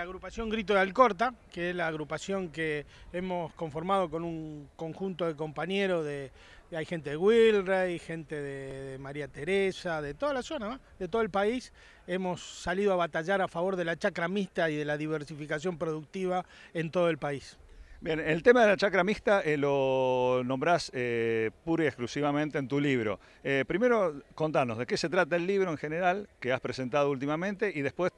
la agrupación Grito de Alcorta, que es la agrupación que hemos conformado con un conjunto de compañeros de, hay gente de Wilray, gente de, María Teresa, de toda la zona, de todo el país. Hemos salido a batallar a favor de la chacra mixta y de la diversificación productiva en todo el país. Bien, el tema de la chacra mixta eh, lo nombrás eh, pura y exclusivamente en tu libro. Eh, primero, contanos de qué se trata el libro en general que has presentado últimamente y después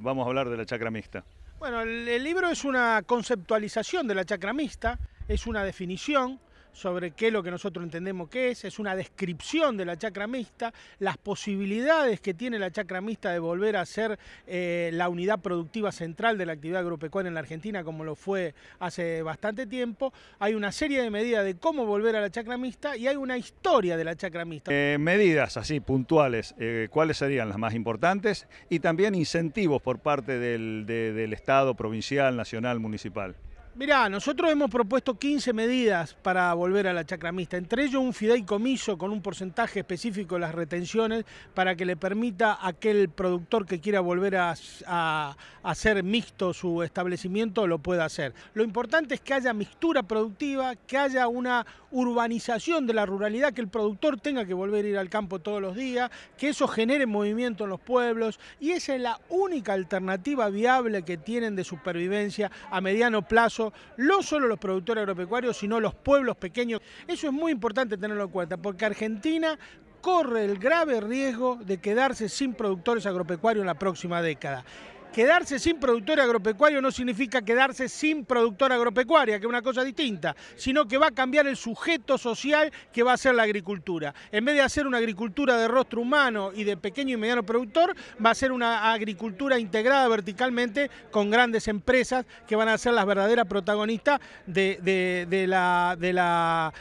vamos a hablar de la chacra mixta. Bueno, el, el libro es una conceptualización de la chacra mixta, es una definición, sobre qué es lo que nosotros entendemos que es, es una descripción de la chacra mixta, las posibilidades que tiene la chacra mixta de volver a ser eh, la unidad productiva central de la actividad agropecuaria en la Argentina, como lo fue hace bastante tiempo. Hay una serie de medidas de cómo volver a la chacra mixta y hay una historia de la chacra mixta. Eh, medidas así, puntuales, eh, ¿cuáles serían las más importantes? Y también incentivos por parte del, del Estado provincial, nacional, municipal. Mirá, nosotros hemos propuesto 15 medidas para volver a la chacra chacramista, entre ellos un fideicomiso con un porcentaje específico de las retenciones para que le permita a aquel productor que quiera volver a, a, hacer mixto su establecimiento, lo pueda hacer. Lo importante es que haya mixtura productiva, que haya una urbanización de la ruralidad, que el productor tenga que volver a ir al campo todos los días, que eso genere movimiento en los pueblos y esa es la única alternativa viable que tienen de supervivencia a mediano plazo no solo los productores agropecuarios, sino los pueblos pequeños. Eso es muy importante tenerlo en cuenta, porque Argentina corre el grave riesgo de quedarse sin productores agropecuarios en la próxima década. Quedarse sin productor agropecuario no significa quedarse sin productor agropecuaria, que es una cosa distinta, sino que va a cambiar el sujeto social que va a ser la agricultura. En vez de hacer una agricultura de rostro humano y de pequeño y mediano productor, va a ser una agricultura integrada verticalmente con grandes empresas que van a ser las verdaderas protagonistas de, la,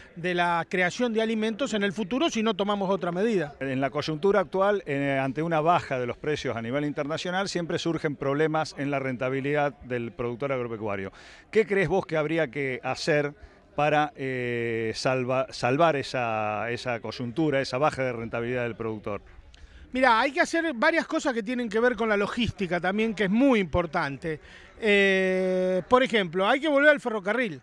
creación de alimentos en el futuro si no tomamos otra medida. En la coyuntura actual, eh, ante una baja de los precios a nivel internacional, siempre surgen problemas en la rentabilidad del productor agropecuario. ¿Qué crees vos que habría que hacer para eh, salvar esa, coyuntura, esa baja de rentabilidad del productor? Mira, hay que hacer varias cosas que tienen que ver con la logística también, que es muy importante. Eh, por ejemplo, hay que volver al ferrocarril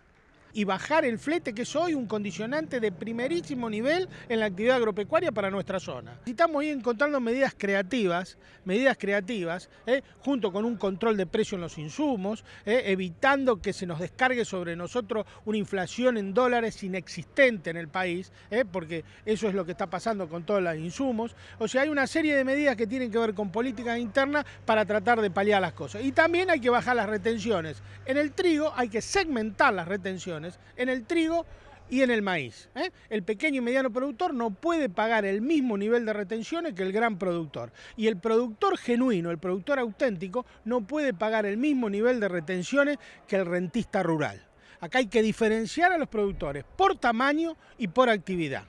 y bajar el flete, que es hoy un condicionante de primerísimo nivel en la actividad agropecuaria para nuestra zona. Necesitamos ir encontrando medidas creativas, medidas creativas, ¿eh? junto con un control de precio en los insumos, ¿eh? evitando que se nos descargue sobre nosotros una inflación en dólares inexistente en el país, ¿eh? porque eso es lo que está pasando con todos los insumos. O sea, hay una serie de medidas que tienen que ver con políticas internas para tratar de paliar las cosas. Y también hay que bajar las retenciones. En el trigo hay que segmentar las retenciones en el trigo y en el maíz. ¿eh? El pequeño y mediano productor no puede pagar el mismo nivel de retenciones que el gran productor. Y el productor genuino, el productor auténtico, no puede pagar el mismo nivel de retenciones que el rentista rural. Acá hay que diferenciar a los productores por tamaño y por actividad.